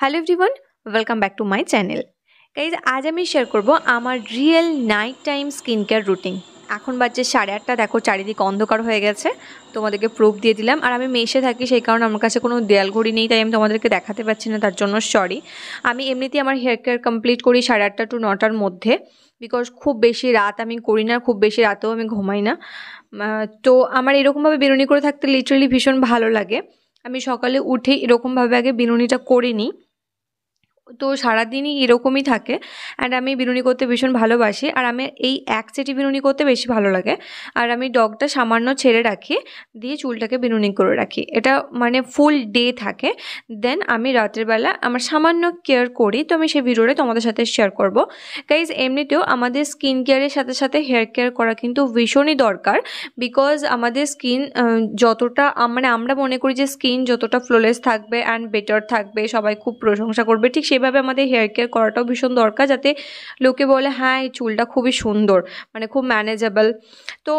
hello everyone welcome back to my channel guys আজ আমি share করব আমার real night time skin care routine এখন বাজছে সাড়ে আটটা দেখো চারিদিক অন্ধকার হয়ে গেছে তোমাদেরকে প্রুফ দিয়ে দিলাম আর আমি মেশে থাকি সেই কারণে আমার কাছে কোনো দেয়াল ঘড়ি নেই তাই আমি তোমাদেরকে দেখাতে পারছি না তার জন্য সরি আমি এমনিতেই আমার হেয়ার কেয়ার কমপ্লিট করি সাড়ে আটটা টু নটার মধ্যে বিকজ খুব বেশি রাত আমি করি না খুব বেশি রাতেও আমি ঘুমাই না তো আমার এরকমভাবে বেরোনি করে থাকতে লিটারেলি ভীষণ ভালো লাগে আমি সকালে উঠে এরকমভাবে আগে বিনুনিটা করে নিই তো সারাদিনই এরকমই থাকে অ্যান্ড আমি বিরুনি করতে ভীষণ ভালোবাসি আর আমি এই এক সেটি বিরুনি করতে বেশি ভালো লাগে আর আমি ডগটা সামান্য ছেড়ে রাখি দিয়ে চুলটাকে বিরুনি করে রাখি এটা মানে ফুল ডে থাকে দেন আমি রাতের বেলা আমার সামান্য কেয়ার করি তো আমি সেই ভিডিওটা তোমাদের সাথে শেয়ার করব গাইজ এমনিতেও আমাদের স্কিন কেয়ারের সাথে সাথে হেয়ার কেয়ার করা কিন্তু ভীষণই দরকার বিকজ আমাদের স্কিন যতটা মানে আমরা মনে করি যে স্কিন যতটা ফ্লোলেস থাকবে অ্যান্ড বেটার থাকবে সবাই খুব প্রশংসা করবে ঠিক সে সেভাবে আমাদের হেয়ার কেয়ার করাটাও ভীষণ দরকার যাতে লোকে বলে হ্যাঁ এই চুলটা খুবই সুন্দর মানে খুব ম্যানেজেবল তো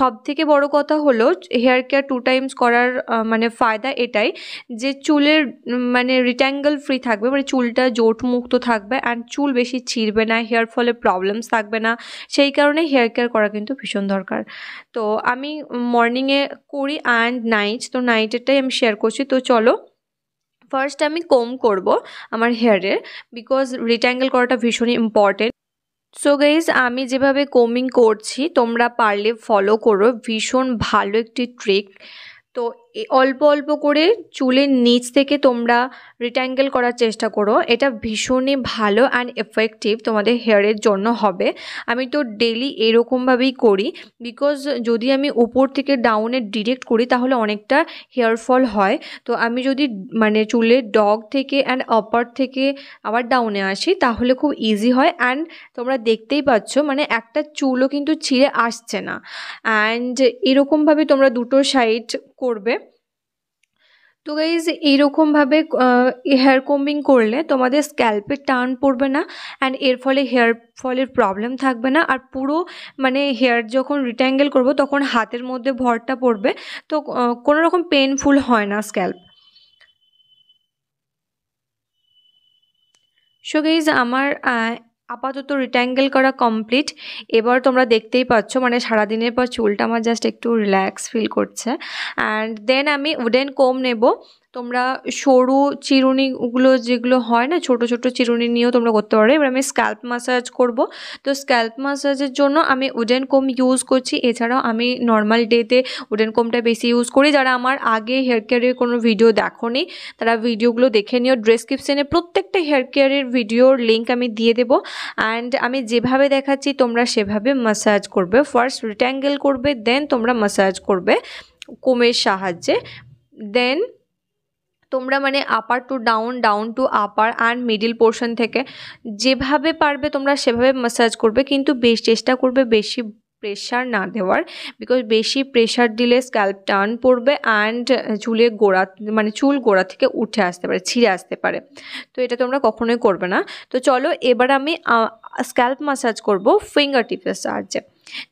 সব থেকে বড় কথা হলো হেয়ার কেয়ার টু টাইমস করার মানে ফায়দা এটাই যে চুলের মানে রিট্যাঙ্গল ফ্রি থাকবে মানে চুলটা জোটমুক্ত থাকবে অ্যান্ড চুল বেশি ছিঁড়বে না হেয়ার ফলে প্রবলেমস থাকবে না সেই কারণে হেয়ার কেয়ার করা কিন্তু ভীষণ দরকার তো আমি মর্নিংয়ে করি অ্যান্ড নাইট তো নাইটেরটাই আমি শেয়ার করছি তো চলো ফার্স্ট আমি কম করব আমার হেয়ারের বিকজ রিট্যাঙ্গেল করাটা ভীষণই ইম্পর্টেন্ট সো গাইজ আমি যেভাবে কোমিং করছি তোমরা পারলে ফলো করো ভীষণ ভালো একটি ট্রিক তো অল্প অল্প করে চুলের নিচ থেকে তোমরা রিট্যাঙ্গেল করার চেষ্টা করো এটা ভীষণই ভালো অ্যান্ড এফেক্টিভ তোমাদের হেয়ারের জন্য হবে আমি তো ডেলি এরকমভাবেই করি বিকজ যদি আমি উপর থেকে ডাউনে ডিরেক্ট করি তাহলে অনেকটা হেয়ার ফল হয় তো আমি যদি মানে চুলের ডগ থেকে অ্যান্ড আপার থেকে আবার ডাউনে আসি তাহলে খুব ইজি হয় অ্যান্ড তোমরা দেখতেই পাচ্ছ মানে একটা চুলও কিন্তু ছিঁড়ে আসছে না অ্যান্ড এরকমভাবে তোমরা দুটো সাইড করবে তো গাইজ এইরকমভাবে হেয়ার কম্বিং করলে তোমাদের স্ক্যাল্পে টার্ন পড়বে না অ্যান্ড এর ফলে হেয়ার ফলের প্রবলেম থাকবে না আর পুরো মানে হেয়ার যখন রিট্যাঙ্গেল করব তখন হাতের মধ্যে ভরটা পড়বে তো কোনো রকম পেনফুল হয় না স্ক্যাল্প সো গেইজ আমার আপাতত রিট্যাঙ্গেল করা কমপ্লিট এবার তোমরা দেখতেই পাচ্ছ মানে সারাদিনের পর চুলটা আমার জাস্ট একটু রিল্যাক্স ফিল করছে অ্যান্ড দেন আমি উডেন কোম নেব তোমরা সরু চিরুনিগুলো যেগুলো হয় না ছোট ছোট চিরুনি নিয়েও তোমরা করতে পারো এবার আমি স্ক্যাল্প মাসাজ করব তো স্ক্যাল্প মাসাজের জন্য আমি উডেন কোম ইউজ করছি এছাড়াও আমি নর্মাল ডেতে উডেন কোমটা বেশি ইউজ করি যারা আমার আগে হেয়ার কেয়ারের কোনো ভিডিও দেখো নি তারা ভিডিওগুলো দেখে নিও ড্রেসক্রিপশানে প্রত্যেকটা হেয়ার কেয়ারের ভিডিওর লিঙ্ক আমি দিয়ে দেবো অ্যান্ড আমি যেভাবে দেখাচ্ছি তোমরা সেভাবে মাসাজ করবে ফার্স্ট রিট্যাঙ্গেল করবে দেন তোমরা মাসাজ করবে কোমের সাহায্যে দেন তোমরা মানে upper to down down to upper and middle portion থেকে যেভাবে পারবে তোমরা সেভাবে ম্যাসাজ করবে কিন্তু বেশ চেষ্টা করবে বেশি প্রেশার না দেওয়ার বিকজ বেশি প্রেশার দিলে স্ক্যাল্প টার্ন পড়বে অ্যান্ড চুলে গোড়া মানে চুল গোড়া থেকে উঠে আসতে পারে ছিঁড়ে আসতে পারে তো এটা তোমরা কখনোই করবে না তো চলো এবার আমি স্ক্যাল্প ম্যাসাজ করব ফিঙ্গার টিপের সাহায্যে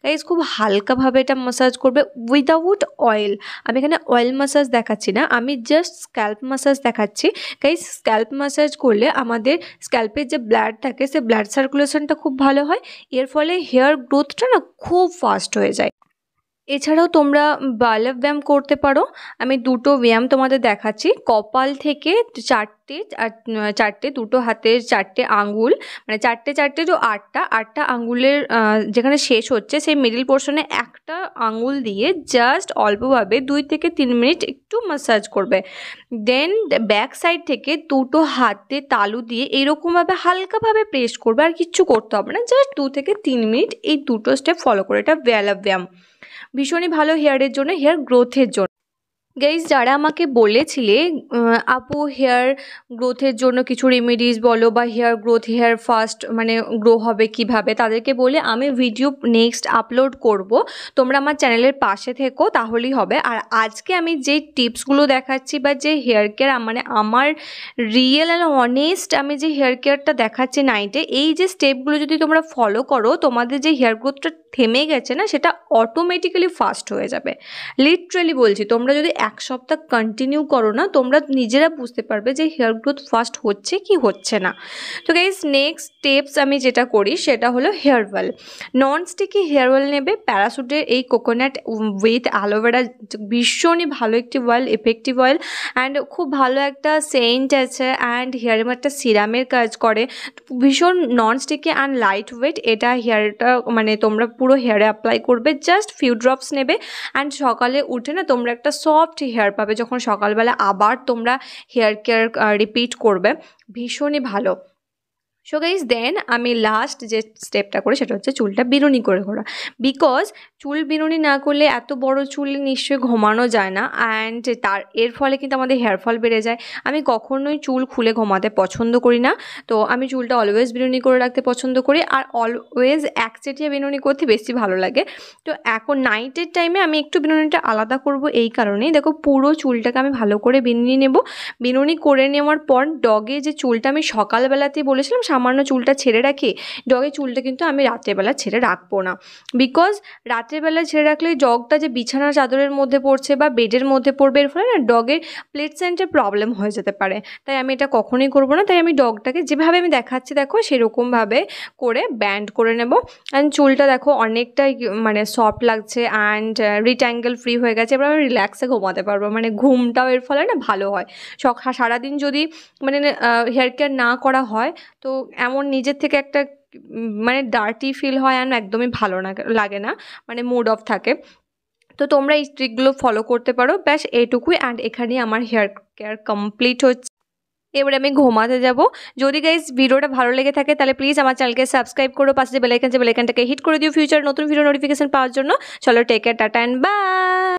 গাইজ খুব হালকাভাবে এটা মাসাজ করবে উইদাউট অয়েল আমি এখানে অয়েল মাসাজ দেখাচ্ছি না আমি জাস্ট স্ক্যাল্প মাসাজ দেখাচ্ছি গাইজ স্ক্যাল্প মাসাজ করলে আমাদের স্ক্যাল্পের যে ব্লাড থাকে সে ব্লাড সার্কুলেশনটা খুব ভালো হয় এর ফলে হেয়ার গ্রোথটা না খুব ফাস্ট হয়ে যায় এছাড়াও তোমরা বালব ব্যায়াম করতে পারো আমি দুটো ব্যায়াম তোমাদের দেখাচ্ছি কপাল থেকে চারটে চারটে দুটো হাতের চারটে আঙ্গুল মানে চারটে চারটে তো আটটা আটটা আঙ্গুলের যেখানে শেষ হচ্ছে সেই মিডিল পোর্শনে একটা আঙ্গুল দিয়ে জাস্ট অল্পভাবে দুই থেকে তিন মিনিট একটু মাসাজ করবে দেন ব্যাক সাইড থেকে দুটো হাতে তালু দিয়ে এরকমভাবে হালকাভাবে প্রেস করবে আর কিচ্ছু করতে হবে না জাস্ট দু থেকে তিন মিনিট এই দুটো স্টেপ ফলো করে এটা ব্যায়াম ব্যায়াম ভীষণই ভালো হেয়ারের জন্য হেয়ার গ্রোথের জন্য গাইজ যারা আমাকে বলেছিলে আপু হেয়ার গ্রোথের জন্য কিছু রেমেডিস বলো বা হেয়ার গ্রোথ হেয়ার ফাস্ট মানে গ্রো হবে কিভাবে তাদেরকে বলে আমি ভিডিও নেক্সট আপলোড করব তোমরা আমার চ্যানেলের পাশে থেকো তাহলেই হবে আর আজকে আমি যে টিপসগুলো দেখাচ্ছি বা যে হেয়ার কেয়ার মানে আমার রিয়েল অ্যান্ড অনেস্ট আমি যে হেয়ার কেয়ারটা দেখাচ্ছি নাইটে এই যে স্টেপগুলো যদি তোমরা ফলো করো তোমাদের যে হেয়ার গ্রোথটা থেমে গেছে না সেটা অটোমেটিক্যালি ফাস্ট হয়ে যাবে লিটারেলি বলছি তোমরা যদি এক সপ্তাহ কন্টিনিউ করো না তোমরা নিজেরা বুঝতে পারবে যে হেয়ার গ্রোথ ফাস্ট হচ্ছে কি হচ্ছে না তো গাইজ নেক্সট স্টেপস আমি যেটা করি সেটা হলো hair oil non sticky hair oil নেবে প্যারাসুটের এই কোকোনাট উইথ অ্যালোভেরা ভীষণই ভালো একটি অয়েল এফেক্টিভ অয়েল অ্যান্ড খুব ভালো একটা সেন্ট আছে অ্যান্ড হেয়ার একটা সিরামের কাজ করে ভীষণ non sticky and light weight এটা হেয়ারটা মানে তোমরা পুরো হেয়ারে অ্যাপ্লাই করবে জাস্ট ফিউ ড্রপস নেবে অ্যান্ড সকালে উঠে না তোমরা একটা সফট হেয়ার পাবে যখন সকালবেলা আবার তোমরা হেয়ার কেয়ার রিপিট করবে ভীষণই ভালো সো গাইজ দেন আমি লাস্ট যে স্টেপটা করি সেটা হচ্ছে চুলটা বিরুনি করে ঘোরা বিকজ চুল বিরুনি না করলে এত বড় চুল নিশ্চয়ই ঘুমানো যায় না অ্যান্ড তার এর ফলে কিন্তু আমাদের হেয়ারফল বেড়ে যায় আমি কখনোই চুল খুলে ঘুমাতে পছন্দ করি না তো আমি চুলটা অলওয়েজ বিরুনি করে রাখতে পছন্দ করি আর অলওয়েজ একচেটিয়া বিরুনি করতে বেশি ভালো লাগে তো এখন নাইটের টাইমে আমি একটু বিনুনিটা আলাদা করব এই কারণেই দেখো পুরো চুলটাকে আমি ভালো করে বিনুনি নেব বিনুনি করে নেওয়ার পর ডগে যে চুলটা আমি সকালবেলাতেই বলেছিলাম সামান্য চুলটা ছেড়ে রাখি ডগের চুলটা কিন্তু আমি রাত্রেবেলা ছেড়ে রাখবো না বিকজ রাত্রেবেলা ছেড়ে রাখলে ডগটা যে বিছানা চাদরের মধ্যে পড়ছে বা বেডের মধ্যে পড়বে এর ফলে না ডগের প্লেট সেন্টের প্রবলেম হয়ে যেতে পারে তাই আমি এটা কখনোই করবো না তাই আমি ডগটাকে যেভাবে আমি দেখাচ্ছি দেখো সেরকমভাবে করে ব্যান্ড করে নেব অ্যান্ড চুলটা দেখো অনেকটাই মানে সফট লাগছে অ্যান্ড রিট্যাঙ্গেল ফ্রি হয়ে গেছে এবার আমি রিল্যাক্সে ঘুমাতে পারবো মানে ঘুমটাও এর ফলে না ভালো হয় সারাদিন যদি মানে হেয়ার কেয়ার না করা হয় তো এমন নিজের থেকে একটা মানে ডার্টি ফিল হয় আর একদমই ভালো না লাগে না মানে মুড অফ থাকে তো তোমরা এই ট্রিকগুলো ফলো করতে পারো ব্যাস এটুকুই অ্যান্ড এখানে আমার হেয়ার কেয়ার কমপ্লিট হচ্ছে এবারে আমি ঘুমাতে যাব যদি গাইজ ভিডিওটা ভালো লেগে থাকে তাহলে প্লিজ আমার চ্যানেলকে সাবস্ক্রাইব করো পাশে যে বেলাইকান যে বেলাইকানটাকে হিট করে দিও ফিউচার নতুন ভিডিও নোটিফিকেশান পাওয়ার জন্য চলো টেক কেয়ার টাটা অ্যান্ড বা